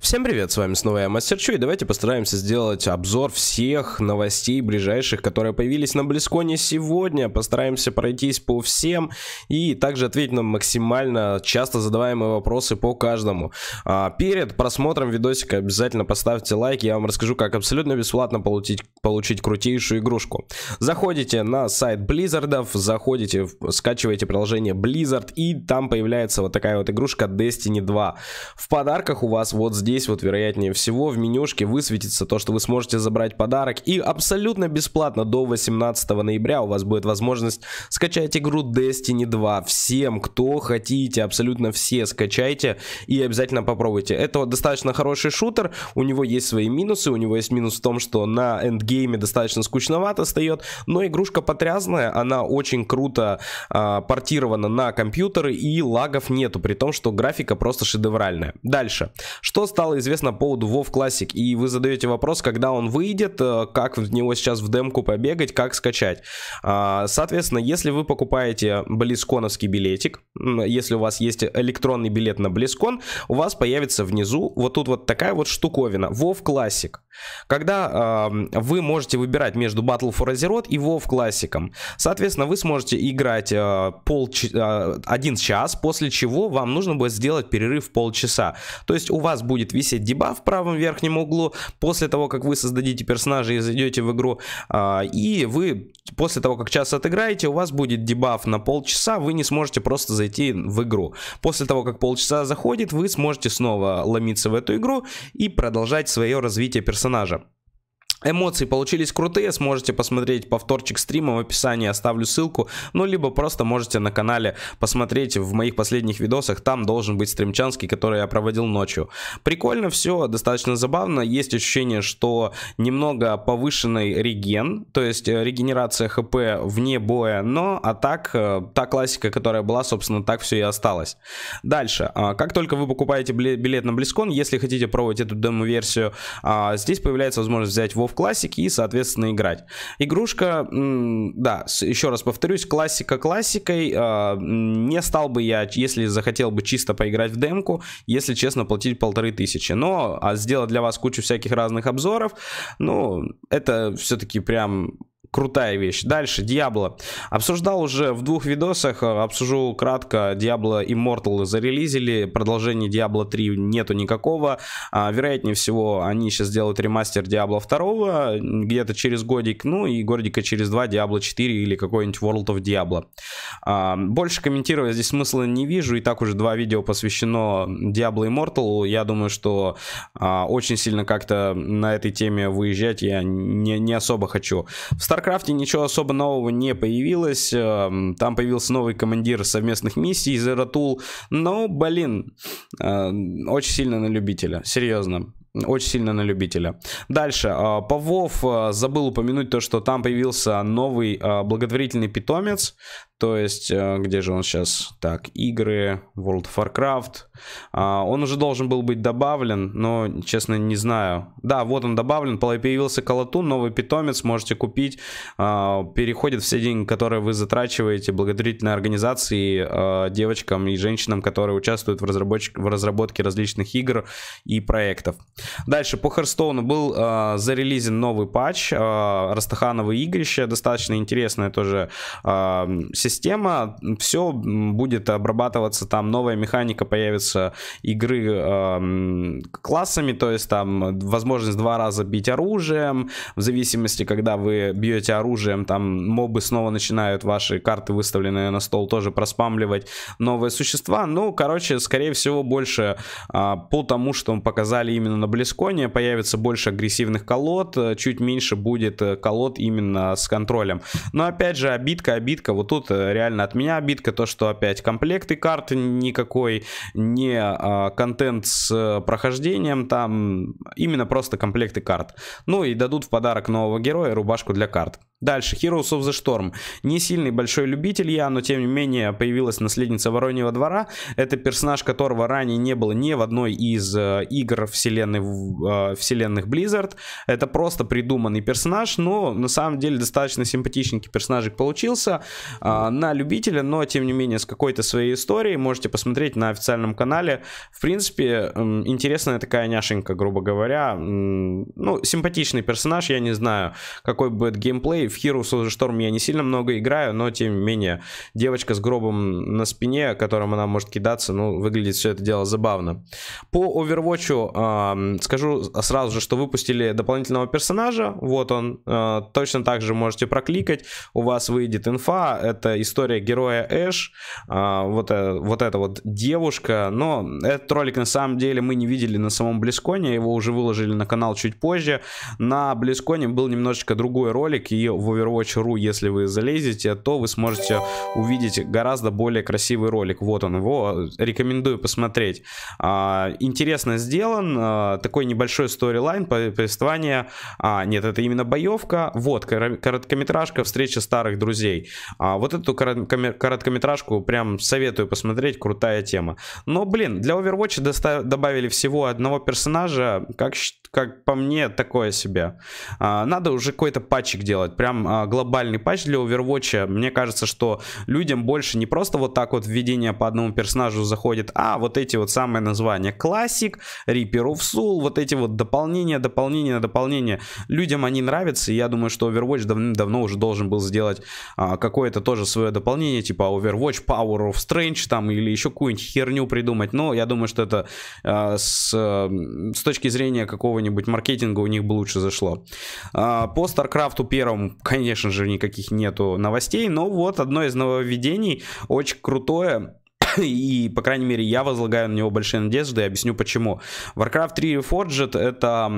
Всем привет, с вами снова я, Мастер Чу, и давайте постараемся сделать обзор всех новостей ближайших, которые появились на Близконе сегодня. Постараемся пройтись по всем и также ответить на максимально часто задаваемые вопросы по каждому. А, перед просмотром видосика обязательно поставьте лайк, я вам расскажу, как абсолютно бесплатно получить, получить крутейшую игрушку. Заходите на сайт Blizzard, заходите, скачиваете приложение Blizzard, и там появляется вот такая вот игрушка Destiny 2. В подарках у вас вот здесь здесь вот вероятнее всего в менюшке высветится то, что вы сможете забрать подарок. И абсолютно бесплатно до 18 ноября у вас будет возможность скачать игру Destiny 2. Всем, кто хотите, абсолютно все скачайте и обязательно попробуйте. Это вот достаточно хороший шутер, у него есть свои минусы, у него есть минус в том, что на эндгейме достаточно скучновато встает, но игрушка потрясная, она очень круто а, портирована на компьютеры и лагов нету, при том, что графика просто шедевральная. Дальше. Что стало стало известно по поводу WoW Classic, и вы задаете вопрос, когда он выйдет, э, как в него сейчас в демку побегать, как скачать. А, соответственно, если вы покупаете близконовский билетик, если у вас есть электронный билет на близкон, у вас появится внизу вот тут вот такая вот штуковина, WoW Classic. Когда а, вы можете выбирать между Battle for Azeroth и WoW Classic. Соответственно, вы сможете играть а, пол, один час, после чего вам нужно будет сделать перерыв полчаса. То есть у вас будет будет висеть дебаф в правом верхнем углу после того, как вы создадите персонажа и зайдете в игру. А, и вы после того, как час отыграете, у вас будет дебаф на полчаса, вы не сможете просто зайти в игру. После того, как полчаса заходит, вы сможете снова ломиться в эту игру и продолжать свое развитие персонажа. Эмоции получились крутые, сможете посмотреть повторчик стрима в описании, оставлю ссылку, ну либо просто можете на канале посмотреть в моих последних видосах, там должен быть стримчанский, который я проводил ночью. Прикольно все, достаточно забавно, есть ощущение, что немного повышенный реген, то есть э, регенерация хп вне боя, но а так, э, та классика, которая была, собственно, так все и осталось. Дальше, а, как только вы покупаете билет на Близкон, если хотите пробовать эту демо-версию, а, здесь появляется возможность взять Вов в классике и, соответственно, играть. Игрушка, да, еще раз повторюсь, классика классикой. А, не стал бы я, если захотел бы чисто поиграть в демку, если честно, платить полторы тысячи. Но а сделать для вас кучу всяких разных обзоров, ну, это все-таки прям крутая вещь. Дальше, Diablo. Обсуждал уже в двух видосах, э, обсужу кратко, Diablo Immortal зарелизили, продолжение Diablo 3 нету никакого. А, вероятнее всего, они сейчас делают ремастер Diablo 2, где-то через годик, ну и годика через два Diablo 4 или какой-нибудь World of Diablo. А, больше комментировать здесь смысла не вижу, и так уже два видео посвящено Diablo Immortal. Я думаю, что а, очень сильно как-то на этой теме выезжать я не, не особо хочу. В Star Старкрафте ничего особо нового не появилось. Эм, там появился новый командир совместных миссий, Зератул. Но, блин, эм, очень сильно на любителя, серьезно. Очень сильно на любителя. Дальше. Э, по Вов WoW э, забыл упомянуть то, что там появился новый э, благотворительный питомец. То есть, э, где же он сейчас? Так, игры, World of Warcraft. А, он уже должен был быть добавлен, но, честно, не знаю. Да, вот он добавлен, появился колотун, новый питомец, можете купить. А, Переходит все деньги, которые вы затрачиваете благотворительной организации э, девочкам и женщинам, которые участвуют в, разработч... в разработке различных игр и проектов. Дальше, по Харстоуну был э, зарелизен новый патч, Растахановое игрище, достаточно интересная тоже система система, все будет обрабатываться, там новая механика появится игры э, классами, то есть там возможность два раза бить оружием, в зависимости, когда вы бьете оружием, там мобы снова начинают ваши карты, выставленные на стол, тоже проспамливать новые существа. Ну, короче, скорее всего, больше э, по тому, что мы показали именно на Близконе, появится больше агрессивных колод, чуть меньше будет э, колод именно с контролем. Но опять же, обидка, обидка, вот тут э, Э, реально от меня обидка, то, что опять комплекты карт никакой, не а, контент с э, прохождением там, именно просто комплекты карт. Ну и дадут в подарок нового героя рубашку для карт. Дальше, Heroes of the Storm. Не сильный большой любитель я, но тем не менее появилась наследница Вороньего двора. Это персонаж, которого ранее не было ни в одной из э, игр вселенной, э, вселенных Blizzard. Это просто придуманный персонаж, но на самом деле достаточно симпатичненький персонажик получился э, на любителя, но тем не менее с какой-то своей историей. Можете посмотреть на официальном канале. В принципе, э, интересная такая няшенька, грубо говоря. ну, симпатичный персонаж, я не знаю, какой будет геймплей в Heroes of the Storm я не сильно много играю, но тем не менее, девочка с гробом на спине, которым она может кидаться, ну, выглядит все это дело забавно. По Overwatch э, скажу сразу же, что выпустили дополнительного персонажа, вот он, э, точно так же можете прокликать, у вас выйдет инфа, это история героя Эш, э, вот, э, вот эта вот девушка, но этот ролик на самом деле мы не видели на самом Близконе, его уже выложили на канал чуть позже, на Близконе был немножечко другой ролик, и в Overwatch.ru, если вы залезете, то вы сможете увидеть гораздо более красивый ролик. Вот он его, э, рекомендую посмотреть. А, интересно сделан, э, такой небольшой сторилайн, повествование, а, нет, это именно боевка, вот, короткометражка «Встреча старых друзей». А, вот эту короткометражку прям советую посмотреть, крутая тема. Но, блин, для Overwatch добавили всего одного персонажа, как, как по мне, такое себе. А, надо уже какой-то патчик делать, прям прям а, глобальный патч для Overwatch. Мне кажется, что людям больше не просто вот так вот введение по одному персонажу заходит, а вот эти вот самые названия. Классик, Reaper of Soul, вот эти вот дополнения, дополнения дополнения Людям они нравятся, и я думаю, что Overwatch давным-давно уже должен был сделать а, какое-то тоже свое дополнение, типа Overwatch, Power of Strange там, или еще какую-нибудь херню придумать. Но я думаю, что это а, с, с точки зрения какого-нибудь маркетинга у них бы лучше зашло. по StarCraft первому конечно же, никаких нету новостей, но вот одно из нововведений очень крутое, и, по крайней мере, я возлагаю на него большие надежды и объясню почему. Warcraft 3 Reforged — это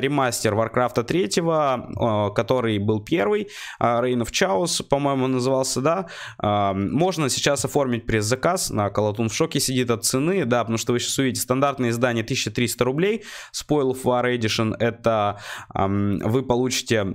ремастер Warcraft 3, а, который был первый, а, Reign of Chaos, по-моему, назывался, да. А, можно сейчас оформить пресс-заказ, на Колотун в шоке сидит от цены, да, потому что вы сейчас увидите стандартное издание 1300 рублей, Spoil of War Edition — это вы получите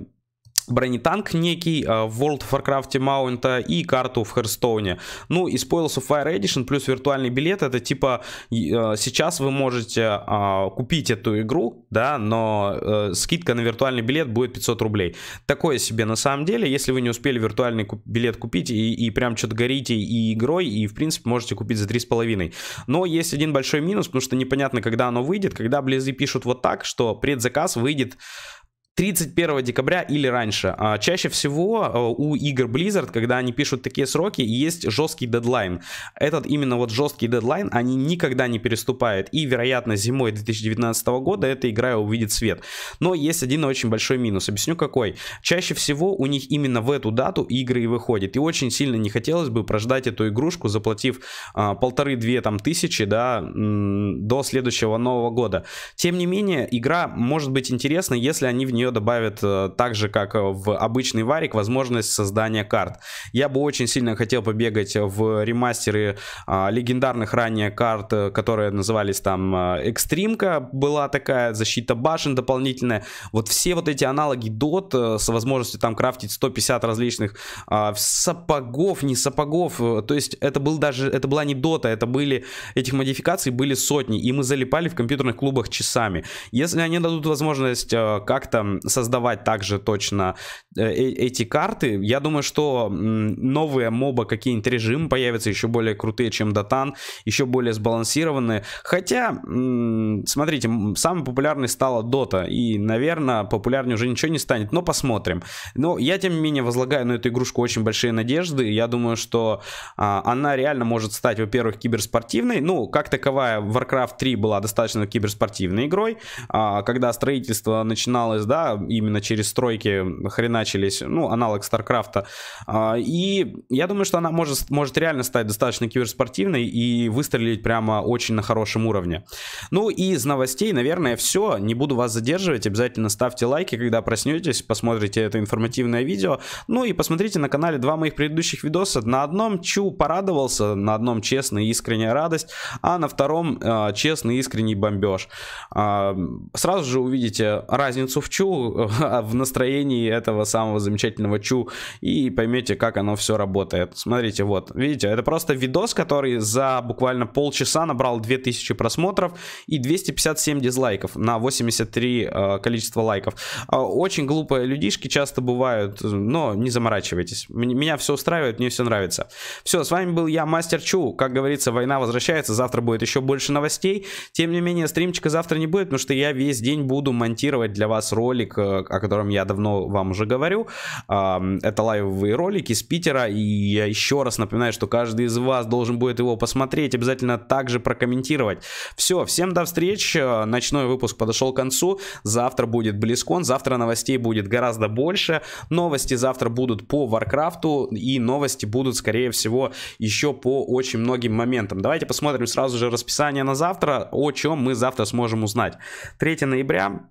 бронетанк некий э, в World of Warcraft Маунта и карту в Херстоуне. Ну и Spoils of Fire Edition плюс виртуальный билет, это типа э, сейчас вы можете а, купить эту игру, да, но э, скидка на виртуальный билет будет 500 рублей. Такое себе на самом деле, если вы не успели виртуальный билет купить и, и прям что-то горите и игрой, и в принципе можете купить за 3,5. Но есть один большой минус, потому что непонятно, когда оно выйдет, когда Близы пишут вот так, что предзаказ выйдет 31 декабря или раньше. А, чаще всего э, у игр Blizzard, когда они пишут такие сроки, есть жесткий дедлайн. Этот именно вот жесткий дедлайн они никогда не переступают. И, вероятно, зимой 2019 года эта игра увидит свет. Но есть один очень большой минус. Объясню какой. Чаще всего у них именно в эту дату игры и выходят. И очень сильно не хотелось бы прождать эту игрушку, заплатив а, полторы-две там тысячи, да, до следующего Нового года. Тем не менее, игра может быть интересна, если они в нее нее добавят э, так же, как э, в обычный варик, возможность создания карт. Я бы очень сильно хотел побегать в ремастеры а, легендарных ранее карт, э, которые назывались там Экстримка, была такая, защита башен дополнительная. Вот все вот эти аналоги Дот с возможностью там крафтить 150 различных а, сапогов, не сапогов, то есть это был даже, это была не дота, это были, этих модификаций были сотни, и мы залипали в компьютерных клубах часами. Если они дадут возможность как-то создавать также точно э, э, эти карты. Я думаю, что новые моба какие-нибудь режимы появятся еще более крутые, чем Дотан, еще более сбалансированные. Хотя, смотрите, самой популярной стала Дота, и, наверное, популярнее уже ничего не станет, но посмотрим. Но я, тем не менее, возлагаю на эту игрушку очень большие надежды. Я думаю, что а, она реально может стать, во-первых, киберспортивной. Ну, как таковая Warcraft 3 была достаточно киберспортивной игрой, а, когда строительство начиналось, да, именно через стройки хреначились, ну, аналог Старкрафта. А, и я думаю, что она может, может реально стать достаточно киберспортивной и выстрелить прямо очень на хорошем уровне. Ну и из новостей, наверное, все. Не буду вас задерживать. Обязательно ставьте лайки, когда проснетесь, посмотрите это информативное видео. Ну и посмотрите на канале два моих предыдущих видоса. На одном Чу порадовался, на одном честная искренняя радость, а на втором а, честный искренний бомбеж. А, сразу же увидите разницу в Чу, Чу а в настроении этого самого замечательного Чу и поймете, как оно все работает. Смотрите, вот, видите, это просто видос, который за буквально полчаса набрал 2000 просмотров и 257 дизлайков на 83 э, количество лайков. А очень глупые людишки часто бывают, но не заморачивайтесь. Меня все устраивает, мне все нравится. Все, с вами был я, Мастер Чу. Как говорится, война возвращается, завтра будет еще больше новостей. Тем не менее, стримчика завтра не будет, потому что я весь день буду монтировать для вас ролик ролик, э, о котором я давно вам уже говорю. Это лайвовый ролик из Питера. И я еще раз напоминаю, что каждый из вас должен будет его посмотреть, обязательно также прокомментировать. Все, всем до встречи. Ночной выпуск подошел к концу. Завтра будет Близкон, завтра новостей будет гораздо больше. Новости завтра будут по Варкрафту и новости будут, скорее всего, еще по очень многим моментам. Давайте посмотрим сразу же расписание на завтра, о чем мы завтра сможем узнать. 3 ноября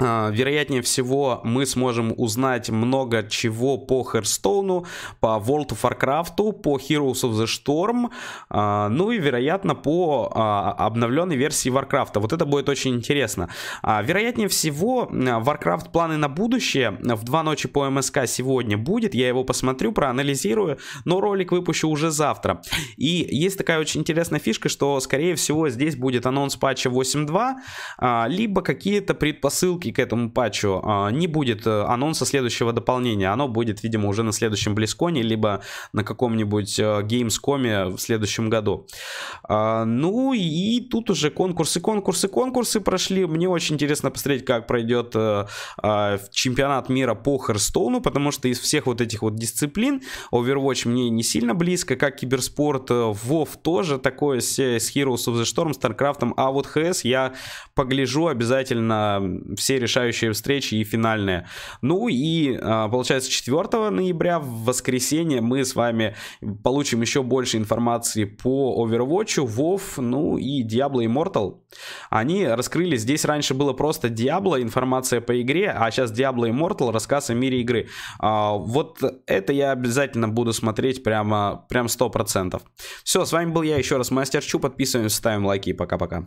а, вероятнее всего, мы сможем узнать много чего по Херстоуну, по World of Warcraft, по Heroes of the Storm, а, ну и, вероятно, по а, обновленной версии Warcraft. Вот это будет очень интересно. Вероятнее всего, Warcraft планы на будущее в 2 ночи по МСК сегодня будет. Я его посмотрю, проанализирую, но ролик выпущу уже завтра. И есть такая очень интересная фишка, что, скорее всего, здесь будет анонс патча 8.2, либо какие-то предпосылки разработки к этому патчу а, не будет э, анонса следующего дополнения. Оно будет, видимо, уже на следующем Близконе, либо на каком-нибудь э, Gamescom в следующем году. А, ну и тут уже конкурсы, конкурсы, конкурсы прошли. Мне очень интересно посмотреть, как пройдет э, а, чемпионат мира по Херстоуну, потому что из всех вот этих вот дисциплин Overwatch мне не сильно близко, как киберспорт, WoW тоже такое с Heroes of the Storm, StarCraft, а вот HS я погляжу обязательно все решающие встречи и финальные. Ну и а, получается 4 ноября в воскресенье мы с вами получим еще больше информации по Overwatch, WoW, ну и Diablo Immortal. Они раскрыли, здесь раньше было просто Diablo, информация по игре, а сейчас Diablo Immortal, рассказ о мире игры. А, вот это я обязательно буду смотреть прямо, прям 100%. Все, с вами был я еще раз, Мастер Чу, подписываемся, ставим лайки, пока-пока.